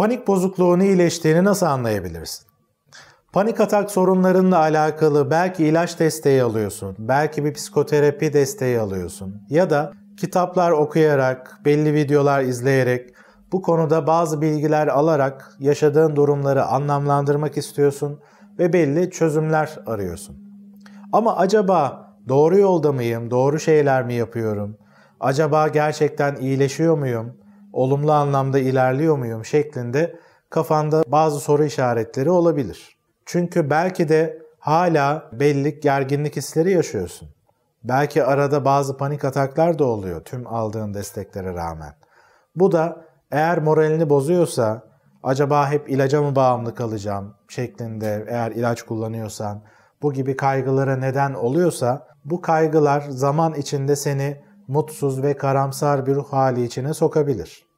Panik bozukluğunu iyileştiğini nasıl anlayabilirsin? Panik atak sorunlarınla alakalı belki ilaç desteği alıyorsun, belki bir psikoterapi desteği alıyorsun ya da kitaplar okuyarak, belli videolar izleyerek bu konuda bazı bilgiler alarak yaşadığın durumları anlamlandırmak istiyorsun ve belli çözümler arıyorsun. Ama acaba doğru yolda mıyım, doğru şeyler mi yapıyorum? Acaba gerçekten iyileşiyor muyum? olumlu anlamda ilerliyor muyum şeklinde kafanda bazı soru işaretleri olabilir. Çünkü belki de hala belli gerginlik hisleri yaşıyorsun. Belki arada bazı panik ataklar da oluyor tüm aldığın desteklere rağmen. Bu da eğer moralini bozuyorsa acaba hep ilaca mı bağımlı kalacağım şeklinde eğer ilaç kullanıyorsan bu gibi kaygılara neden oluyorsa bu kaygılar zaman içinde seni mutsuz ve karamsar bir ruh hali içine sokabilir.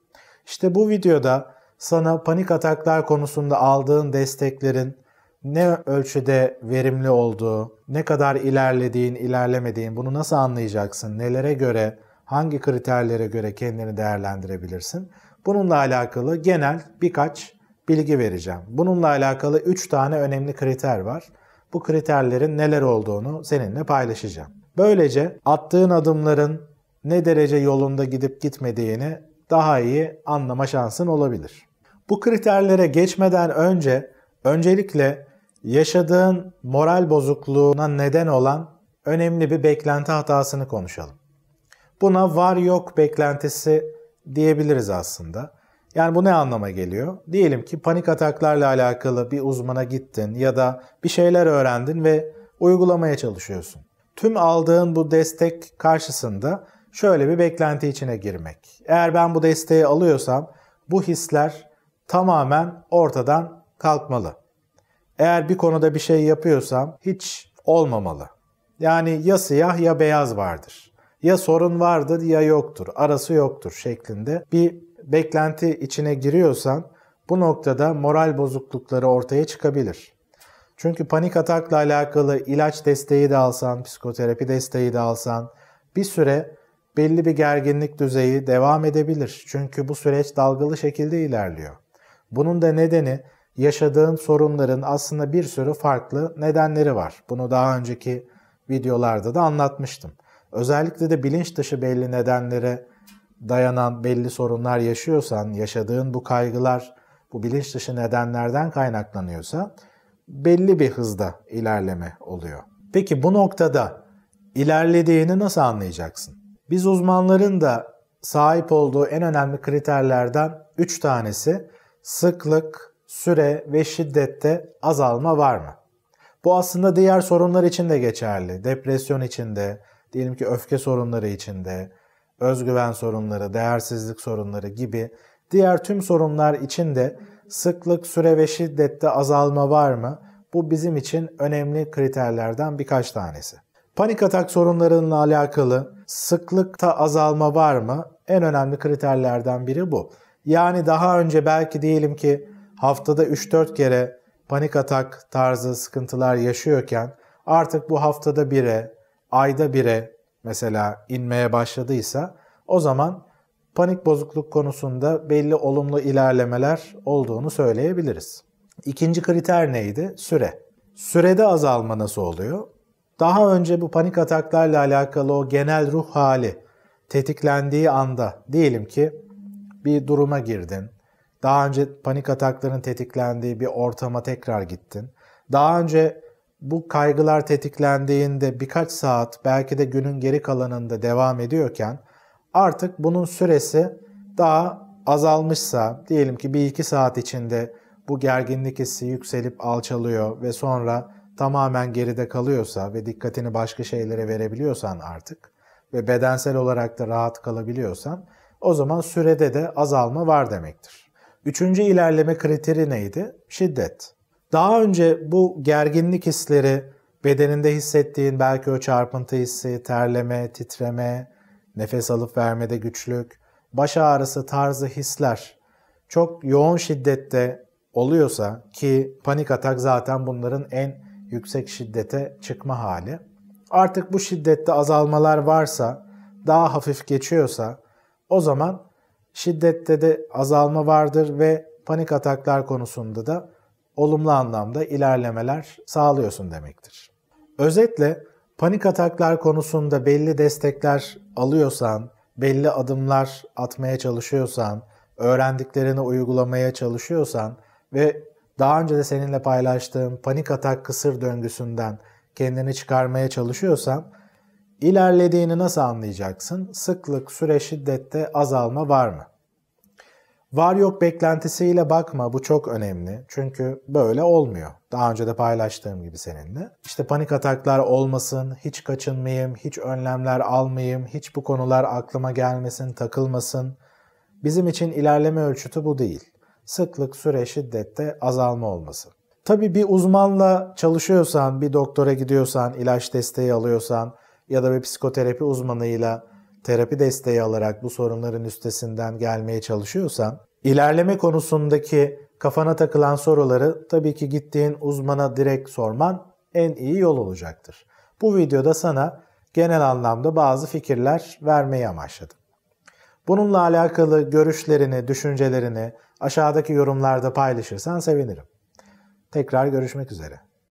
İşte bu videoda sana panik ataklar konusunda aldığın desteklerin ne ölçüde verimli olduğu, ne kadar ilerlediğin, ilerlemediğin, bunu nasıl anlayacaksın, nelere göre, hangi kriterlere göre kendini değerlendirebilirsin? Bununla alakalı genel birkaç bilgi vereceğim. Bununla alakalı 3 tane önemli kriter var. Bu kriterlerin neler olduğunu seninle paylaşacağım. Böylece attığın adımların ne derece yolunda gidip gitmediğini daha iyi anlama şansın olabilir. Bu kriterlere geçmeden önce öncelikle yaşadığın moral bozukluğuna neden olan önemli bir beklenti hatasını konuşalım. Buna var yok beklentisi diyebiliriz aslında. Yani bu ne anlama geliyor? Diyelim ki panik ataklarla alakalı bir uzmana gittin ya da bir şeyler öğrendin ve uygulamaya çalışıyorsun. Tüm aldığın bu destek karşısında şöyle bir beklenti içine girmek. Eğer ben bu desteği alıyorsam bu hisler tamamen ortadan kalkmalı. Eğer bir konuda bir şey yapıyorsam hiç olmamalı. Yani ya siyah ya beyaz vardır. Ya sorun vardır ya yoktur. Arası yoktur şeklinde bir beklenti içine giriyorsan bu noktada moral bozuklukları ortaya çıkabilir. Çünkü panik atakla alakalı ilaç desteği de alsan, psikoterapi desteği de alsan bir süre belli bir gerginlik düzeyi devam edebilir. Çünkü bu süreç dalgalı şekilde ilerliyor. Bunun da nedeni yaşadığın sorunların aslında bir sürü farklı nedenleri var. Bunu daha önceki videolarda da anlatmıştım. Özellikle de bilinç dışı belli nedenlere dayanan belli sorunlar yaşıyorsan, yaşadığın bu kaygılar bu bilinç dışı nedenlerden kaynaklanıyorsa belli bir hızda ilerleme oluyor. Peki bu noktada ilerlediğini nasıl anlayacaksın? Biz uzmanların da sahip olduğu en önemli kriterlerden 3 tanesi sıklık, süre ve şiddette azalma var mı? Bu aslında diğer sorunlar için de geçerli. Depresyon içinde, diyelim ki öfke sorunları içinde, özgüven sorunları, değersizlik sorunları gibi diğer tüm sorunlar için de sıklık, süre ve şiddette azalma var mı? Bu bizim için önemli kriterlerden birkaç tanesi. Panik atak sorunlarıyla alakalı sıklıkta azalma var mı? En önemli kriterlerden biri bu. Yani daha önce belki diyelim ki haftada 3-4 kere panik atak tarzı sıkıntılar yaşıyorken artık bu haftada bire, ayda bire mesela inmeye başladıysa o zaman panik bozukluk konusunda belli olumlu ilerlemeler olduğunu söyleyebiliriz. İkinci kriter neydi? Süre. Sürede azalma nasıl oluyor? Daha önce bu panik ataklarla alakalı o genel ruh hali tetiklendiği anda diyelim ki bir duruma girdin. Daha önce panik atakların tetiklendiği bir ortama tekrar gittin. Daha önce bu kaygılar tetiklendiğinde birkaç saat belki de günün geri kalanında devam ediyorken artık bunun süresi daha azalmışsa diyelim ki bir iki saat içinde bu gerginlik hissi yükselip alçalıyor ve sonra tamamen geride kalıyorsa ve dikkatini başka şeylere verebiliyorsan artık ve bedensel olarak da rahat kalabiliyorsan o zaman sürede de azalma var demektir. Üçüncü ilerleme kriteri neydi? Şiddet. Daha önce bu gerginlik hisleri bedeninde hissettiğin belki o çarpıntı hissi, terleme, titreme, nefes alıp vermede güçlük, baş ağrısı tarzı hisler çok yoğun şiddette oluyorsa ki panik atak zaten bunların en yüksek şiddete çıkma hali. Artık bu şiddette azalmalar varsa, daha hafif geçiyorsa o zaman şiddette de azalma vardır ve panik ataklar konusunda da olumlu anlamda ilerlemeler sağlıyorsun demektir. Özetle panik ataklar konusunda belli destekler alıyorsan, belli adımlar atmaya çalışıyorsan, öğrendiklerini uygulamaya çalışıyorsan ve daha önce de seninle paylaştığım panik atak kısır döngüsünden kendini çıkarmaya çalışıyorsam ilerlediğini nasıl anlayacaksın? Sıklık, süre, şiddette azalma var mı? Var yok beklentisiyle bakma bu çok önemli. Çünkü böyle olmuyor. Daha önce de paylaştığım gibi seninle. İşte panik ataklar olmasın, hiç kaçınmayayım, hiç önlemler almayayım, hiç bu konular aklıma gelmesin, takılmasın. Bizim için ilerleme ölçütü bu değil sıklık, süre, şiddette azalma olması. Tabi bir uzmanla çalışıyorsan, bir doktora gidiyorsan, ilaç desteği alıyorsan ya da bir psikoterapi uzmanıyla terapi desteği alarak bu sorunların üstesinden gelmeye çalışıyorsan, ilerleme konusundaki kafana takılan soruları tabii ki gittiğin uzmana direkt sorman en iyi yol olacaktır. Bu videoda sana genel anlamda bazı fikirler vermeyi amaçladım. Bununla alakalı görüşlerini, düşüncelerini aşağıdaki yorumlarda paylaşırsan sevinirim. Tekrar görüşmek üzere.